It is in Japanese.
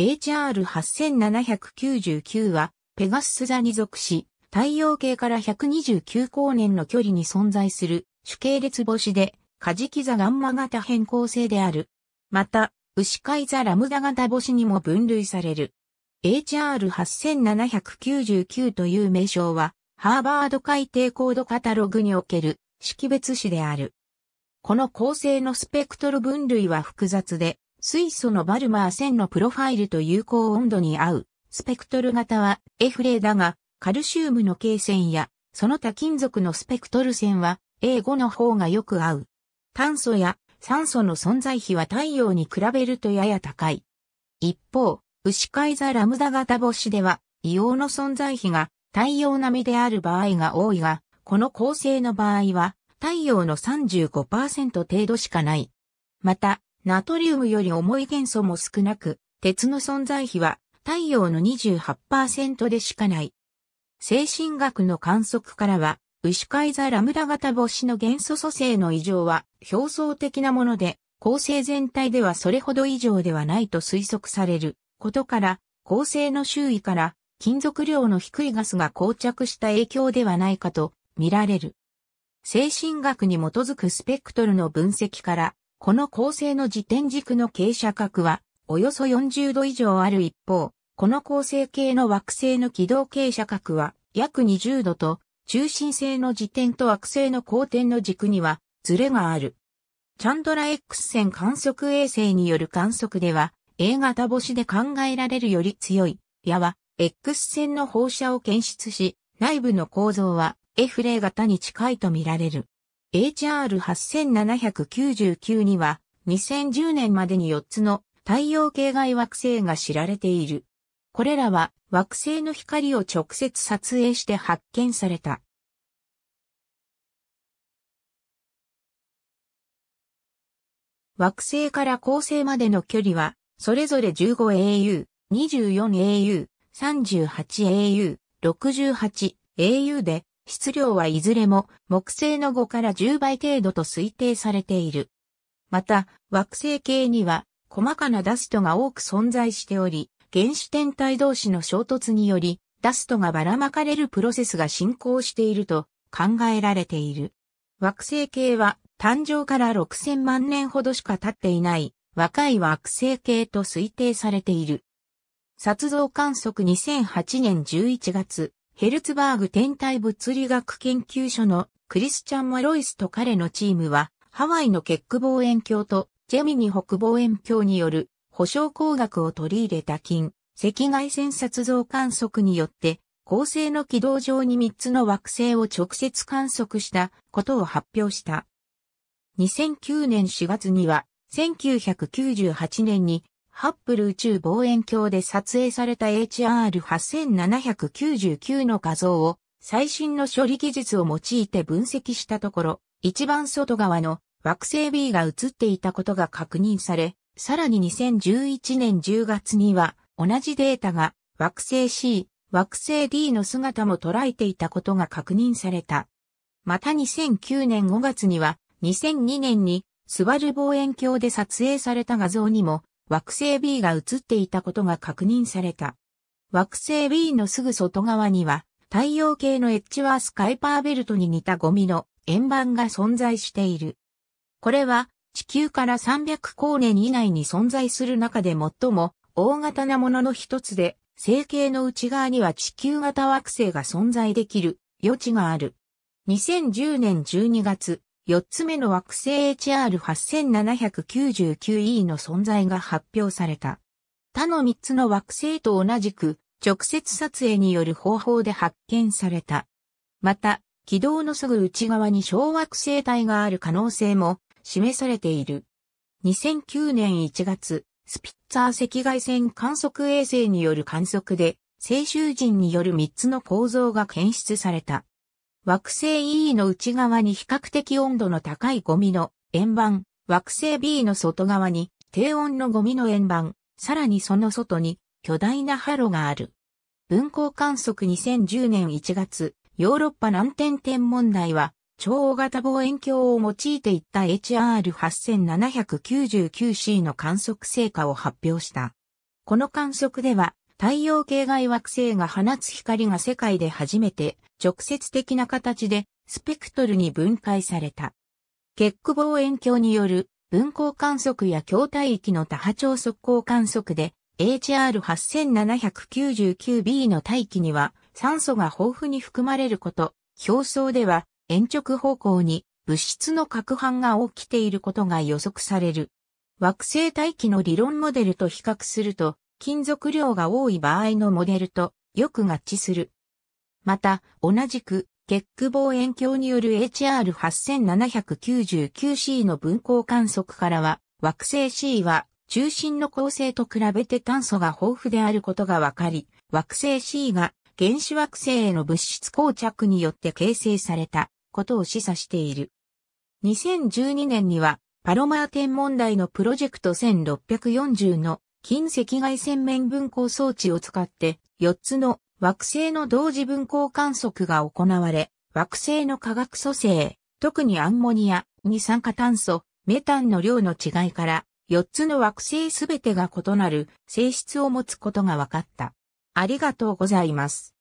HR8799 は、ペガスス座に属し、太陽系から129光年の距離に存在する主系列星で、カジキ座ガンマ型変更星である。また、牛飼い座ラムダ型星にも分類される。HR8799 という名称は、ハーバード海底コードカタログにおける識別子である。この構成のスペクトル分類は複雑で、水素のバルマー1000のプロファイルと有効温度に合う、スペクトル型は F 例だが、カルシウムの K 線や、その他金属のスペクトル線は A5 の方がよく合う。炭素や酸素の存在比は太陽に比べるとやや高い。一方、牛飼い座ラムダ型星では、硫黄の存在比が太陽並みである場合が多いが、この構成の場合は、太陽の35%程度しかない。また、ナトリウムより重い元素も少なく、鉄の存在比は太陽の28%でしかない。精神学の観測からは、牛飼座ラムダ型星の元素組成の異常は表層的なもので、構成全体ではそれほど異常ではないと推測されることから、構成の周囲から金属量の低いガスが膠着した影響ではないかと見られる。精神学に基づくスペクトルの分析から、この構成の時点軸の傾斜角は、およそ40度以上ある一方、この構成系の惑星の軌道傾斜角は、約20度と、中心性の時点と惑星の交点の軸には、ズレがある。チャンドラ X 線観測衛星による観測では、A 型星で考えられるより強い、矢は、X 線の放射を検出し、内部の構造は f 例型に近いと見られる。HR8799 には2010年までに4つの太陽系外惑星が知られている。これらは惑星の光を直接撮影して発見された。惑星から恒星までの距離は、それぞれ 15au、24au、38au、68au で、質量はいずれも木星の5から10倍程度と推定されている。また、惑星系には細かなダストが多く存在しており、原子天体同士の衝突により、ダストがばらまかれるプロセスが進行していると考えられている。惑星系は誕生から6000万年ほどしか経っていない若い惑星系と推定されている。殺像観測2008年11月、ヘルツバーグ天体物理学研究所のクリスチャン・マロイスと彼のチームは、ハワイのケック望遠鏡とジェミニ北望遠鏡による保証工学を取り入れた金、赤外線撮像観測によって、恒星の軌道上に3つの惑星を直接観測したことを発表した。2009年4月には、1998年にハッブル宇宙望遠鏡で撮影された HR8799 の画像を最新の処理技術を用いて分析したところ、一番外側の惑星 B が映っていたことが確認され、さらに2011年10月には同じデータが惑星 C、惑星 D の姿も捉えていたことが確認された。また2009年5月には2002年にスバル望遠鏡で撮影された画像にも惑星 B が映っていたことが確認された。惑星 B のすぐ外側には、太陽系のエッジワースカイパーベルトに似たゴミの円盤が存在している。これは、地球から300光年以内に存在する中で最も大型なものの一つで、星系の内側には地球型惑星が存在できる余地がある。2010年12月、4つ目の惑星 HR8799E の存在が発表された。他の3つの惑星と同じく、直接撮影による方法で発見された。また、軌道のすぐ内側に小惑星帯がある可能性も示されている。2009年1月、スピッツァー赤外線観測衛星による観測で、青州人による3つの構造が検出された。惑星 E の内側に比較的温度の高いゴミの円盤、惑星 B の外側に低温のゴミの円盤、さらにその外に巨大なハロがある。分光観測2010年1月、ヨーロッパ南天天問題は、超大型望遠鏡を用いていった HR8799C の観測成果を発表した。この観測では、太陽系外惑星が放つ光が世界で初めて直接的な形でスペクトルに分解された。結句望遠鏡による分光観測や筐体域の多波長速光観測で HR8799b の大気には酸素が豊富に含まれること、表層では延直方向に物質の攪拌が起きていることが予測される。惑星大気の理論モデルと比較すると、金属量が多い場合のモデルとよく合致する。また、同じく、結句望遠鏡による HR8799C の分光観測からは、惑星 C は中心の構成と比べて炭素が豊富であることがわかり、惑星 C が原始惑星への物質膠着によって形成されたことを示唆している。2012年には、パロマー天文台のプロジェクト1640の近赤外線面分光装置を使って4つの惑星の同時分光観測が行われ、惑星の化学組成、特にアンモニア、二酸化炭素、メタンの量の違いから、4つの惑星すべてが異なる性質を持つことが分かった。ありがとうございます。